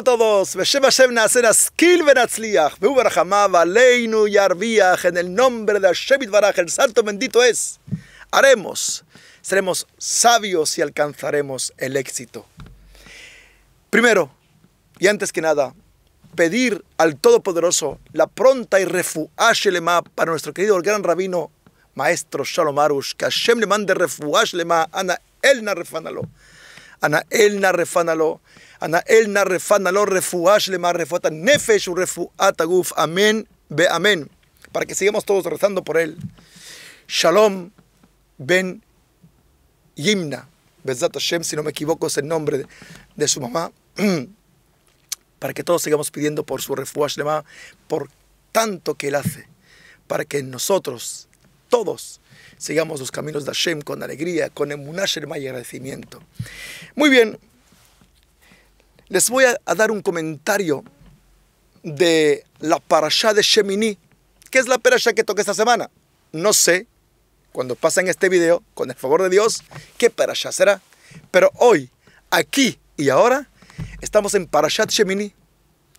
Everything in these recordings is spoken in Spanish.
a todos. En el nombre de Hashem Baraj, el santo bendito es. Haremos, seremos sabios y alcanzaremos el éxito. Primero, y antes que nada, pedir al Todopoderoso la pronta y refuah para nuestro querido el gran rabino maestro Shalom Arush, que Hashem le mande refuah a ana elna refanalo Ana el narrefánalo. Ana elna narrefánalo refuash le marrefuata nefesh refuata guf. Amén. Be amén. Para que sigamos todos rezando por él. Shalom ben Yimna. Bezat Hashem, si no me equivoco, es el nombre de, su mamá. para que todos sigamos pidiendo por su refuash por tanto que él hace, para que nosotros, todos, sigamos los caminos de Hashem con alegría, con emunasherma y agradecimiento. Muy bien, les voy a, dar un comentario de la parashá de Shemini, que es la parashá que toca esta semana. No sé, cuando pasen este video, con el favor de Dios, qué parashá será. Pero hoy, aquí y ahora, estamos en Parashat Shemini,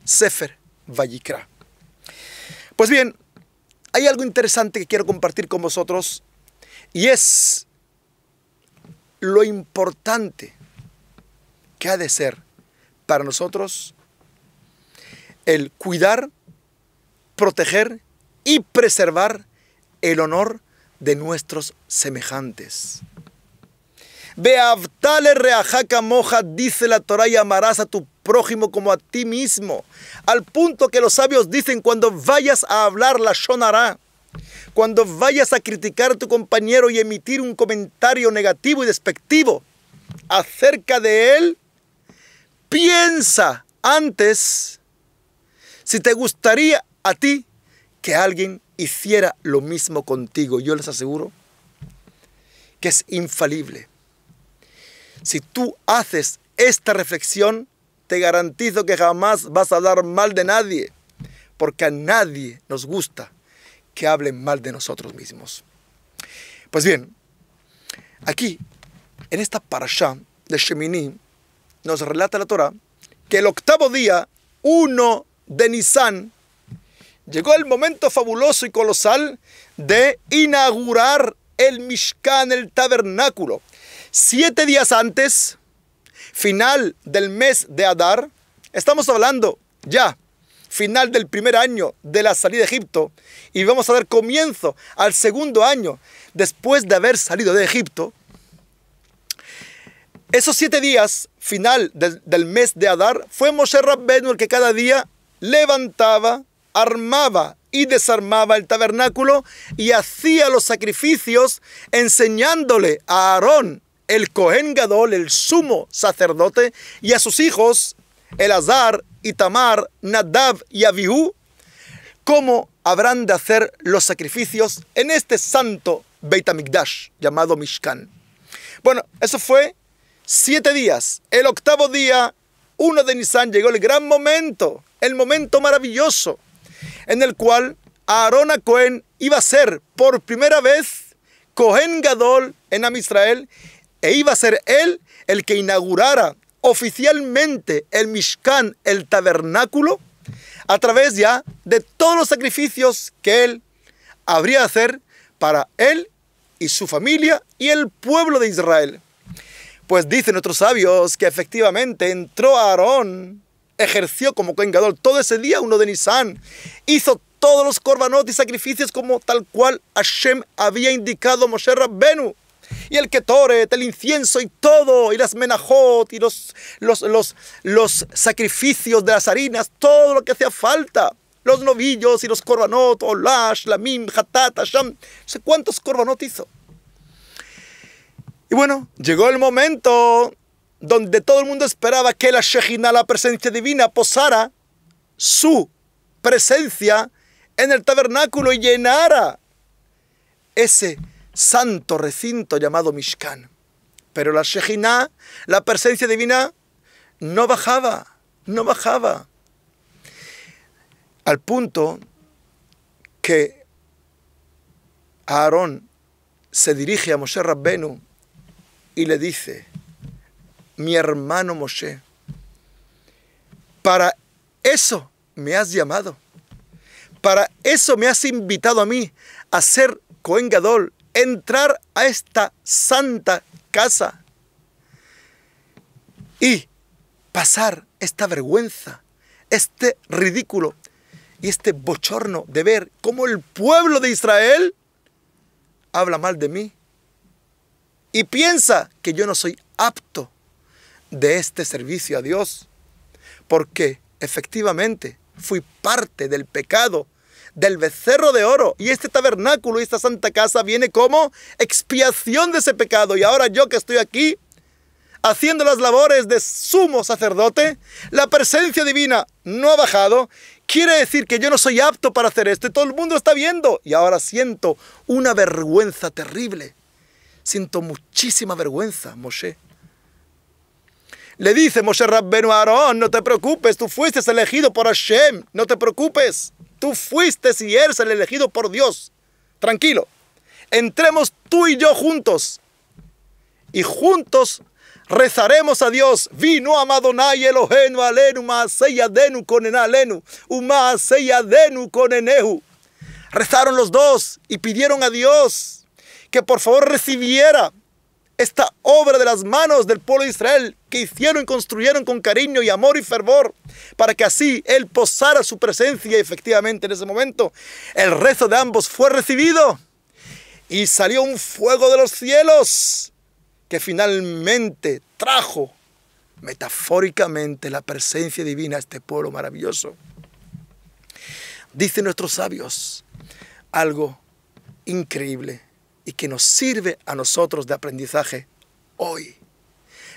Sefer Vayikra. Pues bien, hay algo interesante que quiero compartir con vosotros y es lo importante que ha de ser para nosotros el cuidar, proteger y preservar el honor de nuestros semejantes. Beavtale reajaca moja, dice la Torah, y amarás a tu prójimo como a ti mismo, al punto que los sabios dicen cuando vayas a hablar la shonará cuando vayas a criticar a tu compañero y emitir un comentario negativo y despectivo acerca de él, piensa antes si te gustaría a ti que alguien hiciera lo mismo contigo. Yo les aseguro que es infalible. Si tú haces esta reflexión, te garantizo que jamás vas a hablar mal de nadie, porque a nadie nos gusta que hablen mal de nosotros mismos. Pues bien, aquí, en esta parasha de Shemini, nos relata la Torah que el octavo día, 1 de Nisan, llegó el momento fabuloso y colosal de inaugurar el Mishkan, el tabernáculo. Siete días antes, final del mes de Adar, estamos hablando ya final del primer año de la salida de Egipto y vamos a dar comienzo al segundo año después de haber salido de Egipto, esos siete días final del, mes de Adar fue Moshe Rabbenu el que cada día levantaba, armaba y desarmaba el tabernáculo y hacía los sacrificios enseñándole a Aarón, el Cohen Gadol, el sumo sacerdote, y a sus hijos, el azar, Itamar, Nadab y Abihu, cómo habrán de hacer los sacrificios en este santo Beit HaMikdash, llamado Mishkan. Bueno, eso fue siete días. El octavo día, uno de Nisan, llegó el gran momento, el momento maravilloso, en el cual Aarón Cohen iba a ser por primera vez Cohen Gadol en Am Israel, e iba a ser él el que inaugurara oficialmente el Mishkan, el tabernáculo, a través ya de todos los sacrificios que él habría de hacer para él y su familia y el pueblo de Israel. Pues dicen otros sabios que efectivamente entró Aarón, ejerció como vengador todo ese día, uno de Nisan, hizo todos los corbanot y sacrificios como tal cual Hashem había indicado a Moshe Rabbenu y el ketoret, el incienso y todo, y las menajot y los, los, sacrificios de las harinas, todo lo que hacía falta. Los novillos y los corbanot, olash, lamim, hatat, sham, no sé cuántos corbanot hizo. Y bueno, llegó el momento donde todo el mundo esperaba que la Shejina, la presencia divina, posara su presencia en el tabernáculo y llenara ese santo recinto llamado Mishkan. Pero la Shejina, la presencia divina, no bajaba, no bajaba. Al punto que Aarón se dirige a Moshe Rabbenu y le dice, mi hermano Moshe, para eso me has llamado, para eso me has invitado a mí a ser Cohen Gadol entrar a esta santa casa y pasar esta vergüenza, este ridículo y este bochorno de ver cómo el pueblo de Israel habla mal de mí y piensa que yo no soy apto de este servicio a Dios, porque efectivamente fui parte del pecado del becerro de oro. Y este tabernáculo y esta santa casa viene como expiación de ese pecado. Y ahora yo que estoy aquí haciendo las labores de sumo sacerdote, la presencia divina no ha bajado. Quiere decir que yo no soy apto para hacer esto y todo el mundo está viendo. Y ahora siento una vergüenza terrible. Siento muchísima vergüenza, Moshe. Le dice Moshe Rabbenu a Aarón, no te preocupes, tú fuiste elegido por Hashem, no te preocupes. Tú fuiste y eres el elegido por Dios. Tranquilo. Entremos tú y yo juntos. Y juntos rezaremos a Dios. Vino Nay Elohenu Alenu denu con Konenehu. Rezaron los dos y pidieron a Dios que por favor recibiera esta obra de las manos del pueblo de Israel que hicieron y construyeron con cariño y amor y fervor, para que así Él posara su presencia efectivamente en ese momento el rezo de ambos fue recibido y salió un fuego de los cielos que finalmente trajo metafóricamente la presencia divina a este pueblo maravilloso. Dicen nuestros sabios algo increíble y que nos sirve a nosotros de aprendizaje hoy.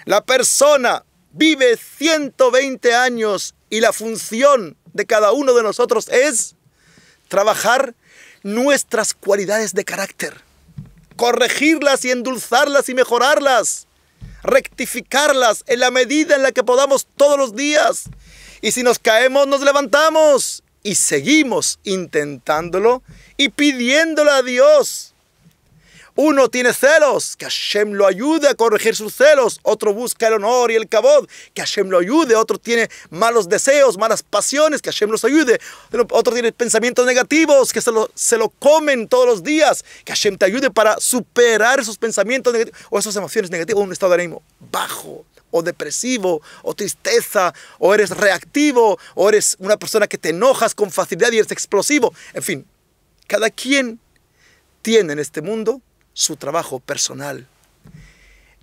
La persona vive 120 años y la función de cada uno de nosotros es trabajar nuestras cualidades de carácter, corregirlas y endulzarlas y mejorarlas, rectificarlas en la medida en la que podamos todos los días. Y si nos caemos, nos levantamos y seguimos intentándolo y pidiéndolo a Dios uno tiene celos, que Hashem lo ayude a corregir sus celos. Otro busca el honor y el cabod, que Hashem lo ayude. Otro tiene malos deseos, malas pasiones, que Hashem los ayude. Otro tiene pensamientos negativos, que se lo, se lo comen todos los días, que Hashem te ayude para superar esos pensamientos negativos o esas emociones negativas un estado de ánimo bajo o depresivo, o tristeza, o eres reactivo, o eres una persona que te enojas con facilidad y eres explosivo. En fin, cada quien tiene en este mundo su trabajo personal.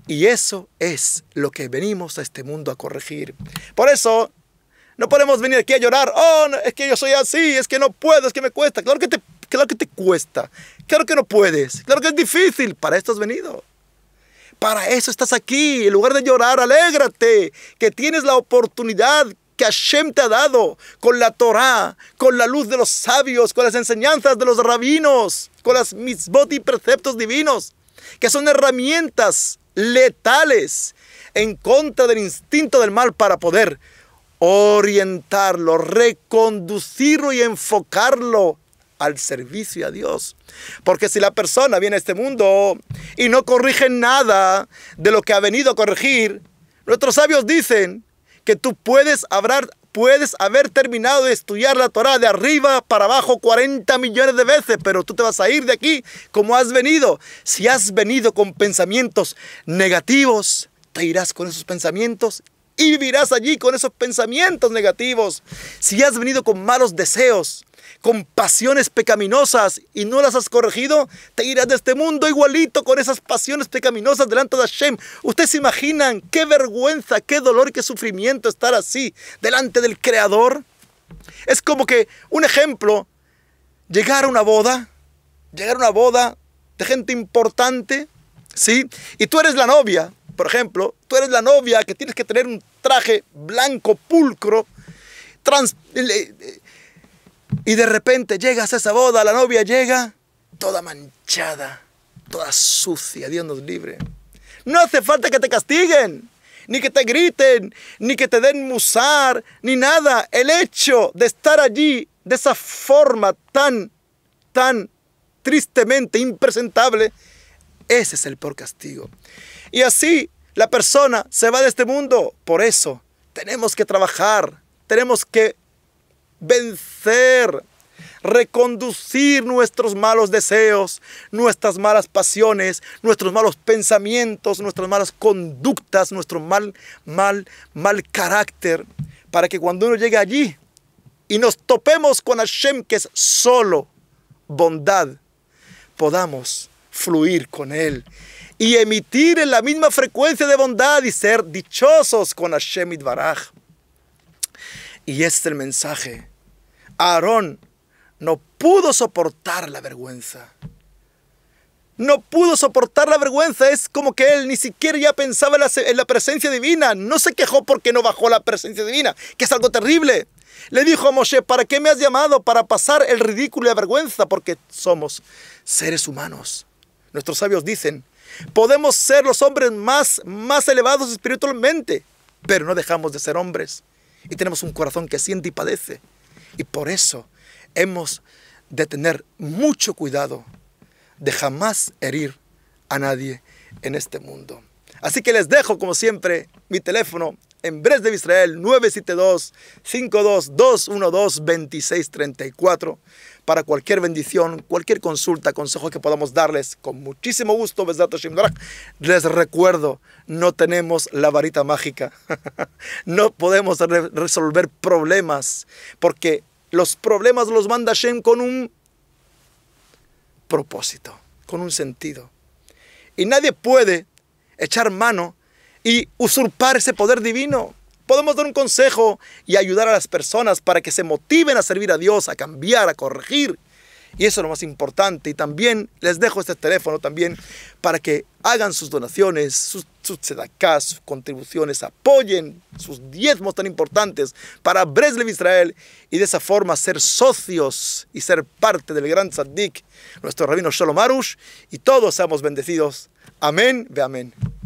Y eso es lo que venimos a este mundo a corregir. Por eso, no podemos venir aquí a llorar, oh, es que yo soy así, es que no puedo, es que me cuesta. Claro que te, claro que te cuesta, claro que no puedes, claro que es difícil, para esto has venido. Para eso estás aquí, en lugar de llorar, alégrate, que tienes la oportunidad que Hashem te ha dado, con la Torah, con la luz de los sabios, con las enseñanzas de los rabinos, con las mitzvot y preceptos divinos, que son herramientas letales en contra del instinto del mal para poder orientarlo, reconducirlo y enfocarlo al servicio a Dios. Porque si la persona viene a este mundo y no corrige nada de lo que ha venido a corregir, nuestros sabios dicen que tú puedes hablar, puedes haber terminado de estudiar la Torah de arriba para abajo 40 millones de veces, pero tú te vas a ir de aquí como has venido. Si has venido con pensamientos negativos, te irás con esos pensamientos y vivirás allí con esos pensamientos negativos. Si has venido con malos deseos, con pasiones pecaminosas y no las has corregido, te irás de este mundo igualito con esas pasiones pecaminosas delante de Hashem. Ustedes se imaginan qué vergüenza, qué dolor, qué sufrimiento estar así delante del Creador. Es como que un ejemplo, llegar a una boda, llegar a una boda de gente importante, ¿sí? Y tú eres la novia, por ejemplo, tú eres la novia que tienes que tener un traje blanco pulcro, trans, eh, eh, y de repente llegas a esa boda, la novia llega toda manchada, toda sucia, Dios nos libre. No hace falta que te castiguen, ni que te griten, ni que te den musar, ni nada. El hecho de estar allí de esa forma tan, tan tristemente impresentable, ese es el por castigo. Y así la persona se va de este mundo. Por eso tenemos que trabajar, tenemos que vencer, reconducir nuestros malos deseos, nuestras malas pasiones, nuestros malos pensamientos, nuestras malas conductas, nuestro mal, mal, mal carácter, para que cuando uno llegue allí y nos topemos con Hashem, que es solo bondad, podamos fluir con Él y emitir en la misma frecuencia de bondad y ser dichosos con Hashem Baraj. Y este es el mensaje Aarón no pudo soportar la vergüenza. No pudo soportar la vergüenza. Es como que él ni siquiera ya pensaba en la, presencia divina. No se quejó porque no bajó la presencia divina, que es algo terrible. Le dijo a Moshe, ¿para qué me has llamado? Para pasar el ridículo y la vergüenza, porque somos seres humanos. Nuestros sabios dicen, podemos ser los hombres más, más elevados espiritualmente, pero no dejamos de ser hombres. Y tenemos un corazón que siente y padece. Y por eso hemos de tener mucho cuidado de jamás herir a nadie en este mundo. Así que les dejo, como siempre, mi teléfono en de Israel, 972-522-212-2634 para cualquier bendición, cualquier consulta, consejo que podamos darles. Con muchísimo gusto, Les recuerdo, no tenemos la varita mágica. no podemos resolver problemas porque los problemas los manda Hashem con un propósito, con un sentido. Y nadie puede echar mano y usurpar ese poder divino. Podemos dar un consejo y ayudar a las personas para que se motiven a servir a Dios, a cambiar, a corregir. Y eso es lo más importante. Y también les dejo este teléfono también para que hagan sus donaciones, sus, sus sus contribuciones, apoyen sus diezmos tan importantes para Breslev Israel y de esa forma ser socios y ser parte del gran tzaddik, nuestro rabino Shalom Arush, y todos seamos bendecidos. Amén, ve amén.